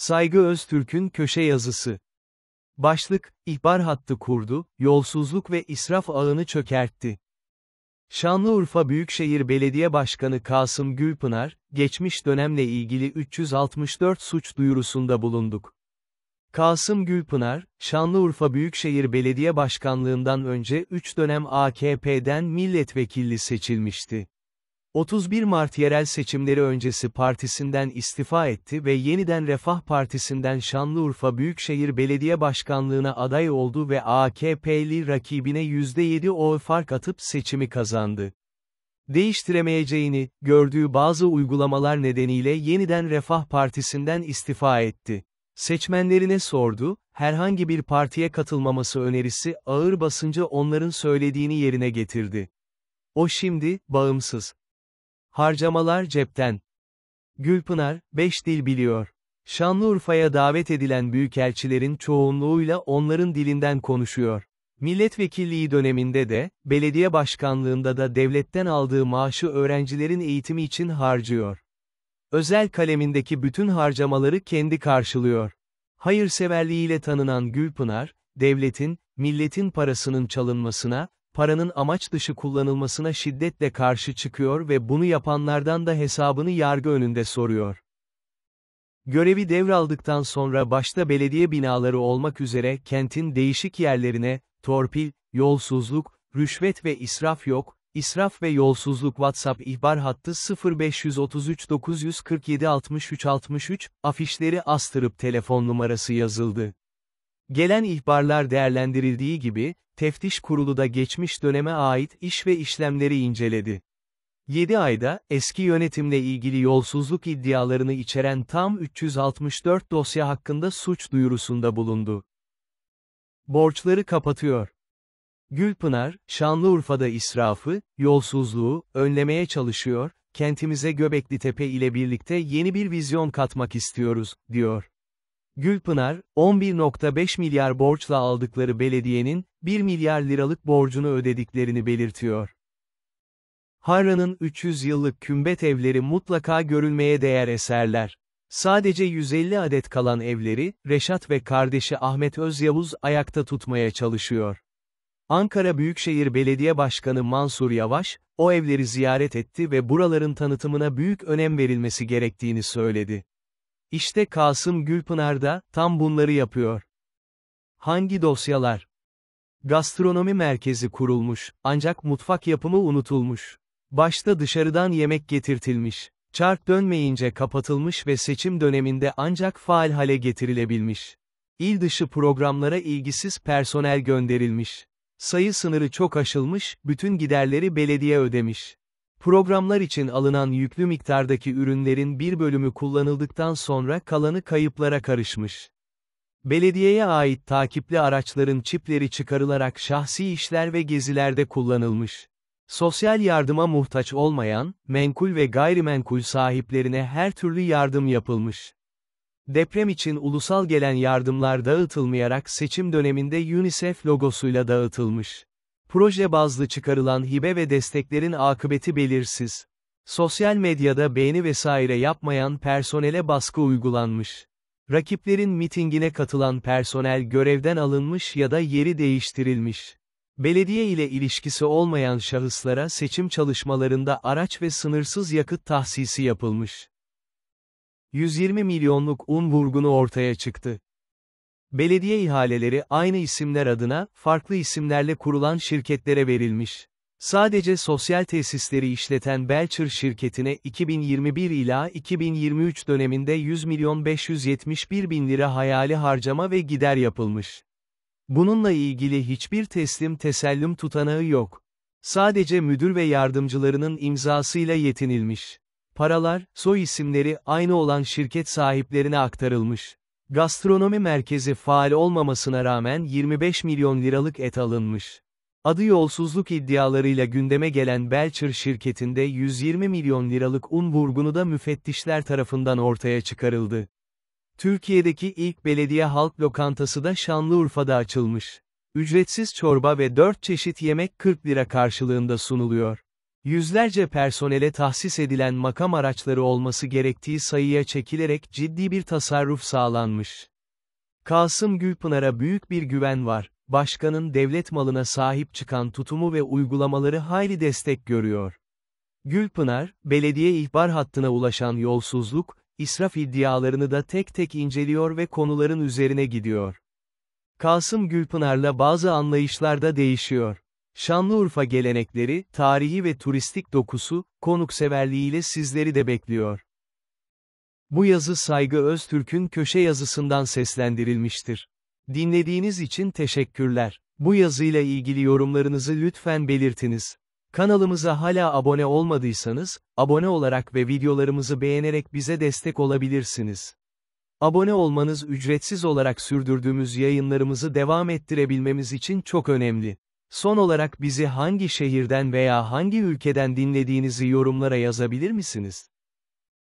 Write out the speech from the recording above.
Saygı Öztürk'ün köşe yazısı. Başlık, ihbar hattı kurdu, yolsuzluk ve israf ağını çökertti. Şanlıurfa Büyükşehir Belediye Başkanı Kasım Gülpınar, geçmiş dönemle ilgili 364 suç duyurusunda bulunduk. Kasım Gülpınar, Şanlıurfa Büyükşehir Belediye Başkanlığından önce 3 dönem AKP'den milletvekilli seçilmişti. 31 Mart yerel seçimleri öncesi partisinden istifa etti ve yeniden Refah Partisi'nden Şanlıurfa Büyükşehir Belediye Başkanlığı'na aday oldu ve AKP'li rakibine %7 oy fark atıp seçimi kazandı. Değiştiremeyeceğini, gördüğü bazı uygulamalar nedeniyle yeniden Refah Partisi'nden istifa etti. Seçmenlerine sordu, herhangi bir partiye katılmaması önerisi ağır basınca onların söylediğini yerine getirdi. O şimdi, bağımsız, Harcamalar cepten. Gülpınar, 5 dil biliyor. Şanlıurfa'ya davet edilen büyükelçilerin çoğunluğuyla onların dilinden konuşuyor. Milletvekilliği döneminde de, belediye başkanlığında da devletten aldığı maaşı öğrencilerin eğitimi için harcıyor. Özel kalemindeki bütün harcamaları kendi karşılıyor. Hayırseverliğiyle tanınan Gülpınar, devletin, milletin parasının çalınmasına, paranın amaç dışı kullanılmasına şiddetle karşı çıkıyor ve bunu yapanlardan da hesabını yargı önünde soruyor. Görevi devraldıktan sonra başta belediye binaları olmak üzere kentin değişik yerlerine, torpil, yolsuzluk, rüşvet ve israf yok, israf ve yolsuzluk WhatsApp ihbar hattı 0533 947 63 63, afişleri astırıp telefon numarası yazıldı. Gelen ihbarlar değerlendirildiği gibi, Teftiş Kurulu da geçmiş döneme ait iş ve işlemleri inceledi. 7 ayda, eski yönetimle ilgili yolsuzluk iddialarını içeren tam 364 dosya hakkında suç duyurusunda bulundu. Borçları kapatıyor. Gülpınar, Şanlıurfa'da israfı, yolsuzluğu, önlemeye çalışıyor, kentimize Göbekli Tepe ile birlikte yeni bir vizyon katmak istiyoruz, diyor. Gülpınar, 11.5 milyar borçla aldıkları belediyenin, 1 milyar liralık borcunu ödediklerini belirtiyor. Harran'ın 300 yıllık kümbet evleri mutlaka görülmeye değer eserler. Sadece 150 adet kalan evleri, Reşat ve kardeşi Ahmet Özyavuz ayakta tutmaya çalışıyor. Ankara Büyükşehir Belediye Başkanı Mansur Yavaş, o evleri ziyaret etti ve buraların tanıtımına büyük önem verilmesi gerektiğini söyledi. İşte Kasım Gülpınar da, tam bunları yapıyor. Hangi dosyalar? Gastronomi merkezi kurulmuş, ancak mutfak yapımı unutulmuş. Başta dışarıdan yemek getirtilmiş. Çark dönmeyince kapatılmış ve seçim döneminde ancak faal hale getirilebilmiş. İl dışı programlara ilgisiz personel gönderilmiş. Sayı sınırı çok aşılmış, bütün giderleri belediye ödemiş. Programlar için alınan yüklü miktardaki ürünlerin bir bölümü kullanıldıktan sonra kalanı kayıplara karışmış. Belediyeye ait takipli araçların çipleri çıkarılarak şahsi işler ve gezilerde kullanılmış. Sosyal yardıma muhtaç olmayan, menkul ve gayrimenkul sahiplerine her türlü yardım yapılmış. Deprem için ulusal gelen yardımlar dağıtılmayarak seçim döneminde UNICEF logosuyla dağıtılmış. Proje bazlı çıkarılan hibe ve desteklerin akıbeti belirsiz. Sosyal medyada beğeni vesaire yapmayan personele baskı uygulanmış. Rakiplerin mitingine katılan personel görevden alınmış ya da yeri değiştirilmiş. Belediye ile ilişkisi olmayan şahıslara seçim çalışmalarında araç ve sınırsız yakıt tahsisi yapılmış. 120 milyonluk un vurgunu ortaya çıktı. Belediye ihaleleri aynı isimler adına, farklı isimlerle kurulan şirketlere verilmiş. Sadece sosyal tesisleri işleten Belcher şirketine 2021 ila 2023 döneminde 100 milyon 571 bin lira hayali harcama ve gider yapılmış. Bununla ilgili hiçbir teslim tesellüm tutanağı yok. Sadece müdür ve yardımcılarının imzasıyla yetinilmiş. Paralar, soy isimleri aynı olan şirket sahiplerine aktarılmış. Gastronomi merkezi faal olmamasına rağmen 25 milyon liralık et alınmış. Adı yolsuzluk iddialarıyla gündeme gelen Belcher şirketinde 120 milyon liralık un vurgunu da müfettişler tarafından ortaya çıkarıldı. Türkiye'deki ilk belediye halk lokantası da Şanlıurfa'da açılmış. Ücretsiz çorba ve 4 çeşit yemek 40 lira karşılığında sunuluyor. Yüzlerce personele tahsis edilen makam araçları olması gerektiği sayıya çekilerek ciddi bir tasarruf sağlanmış. Kasım Gülpınar'a büyük bir güven var başkanın devlet malına sahip çıkan tutumu ve uygulamaları hayli destek görüyor. Gülpınar, belediye ihbar hattına ulaşan yolsuzluk, israf iddialarını da tek tek inceliyor ve konuların üzerine gidiyor. Kasım Gülpınar'la bazı anlayışlarda değişiyor. Şanlıurfa gelenekleri, tarihi ve turistik dokusu, konukseverliğiyle sizleri de bekliyor. Bu yazı Saygı Öztürk'ün köşe yazısından seslendirilmiştir. Dinlediğiniz için teşekkürler. Bu yazıyla ilgili yorumlarınızı lütfen belirtiniz. Kanalımıza hala abone olmadıysanız, abone olarak ve videolarımızı beğenerek bize destek olabilirsiniz. Abone olmanız ücretsiz olarak sürdürdüğümüz yayınlarımızı devam ettirebilmemiz için çok önemli. Son olarak bizi hangi şehirden veya hangi ülkeden dinlediğinizi yorumlara yazabilir misiniz?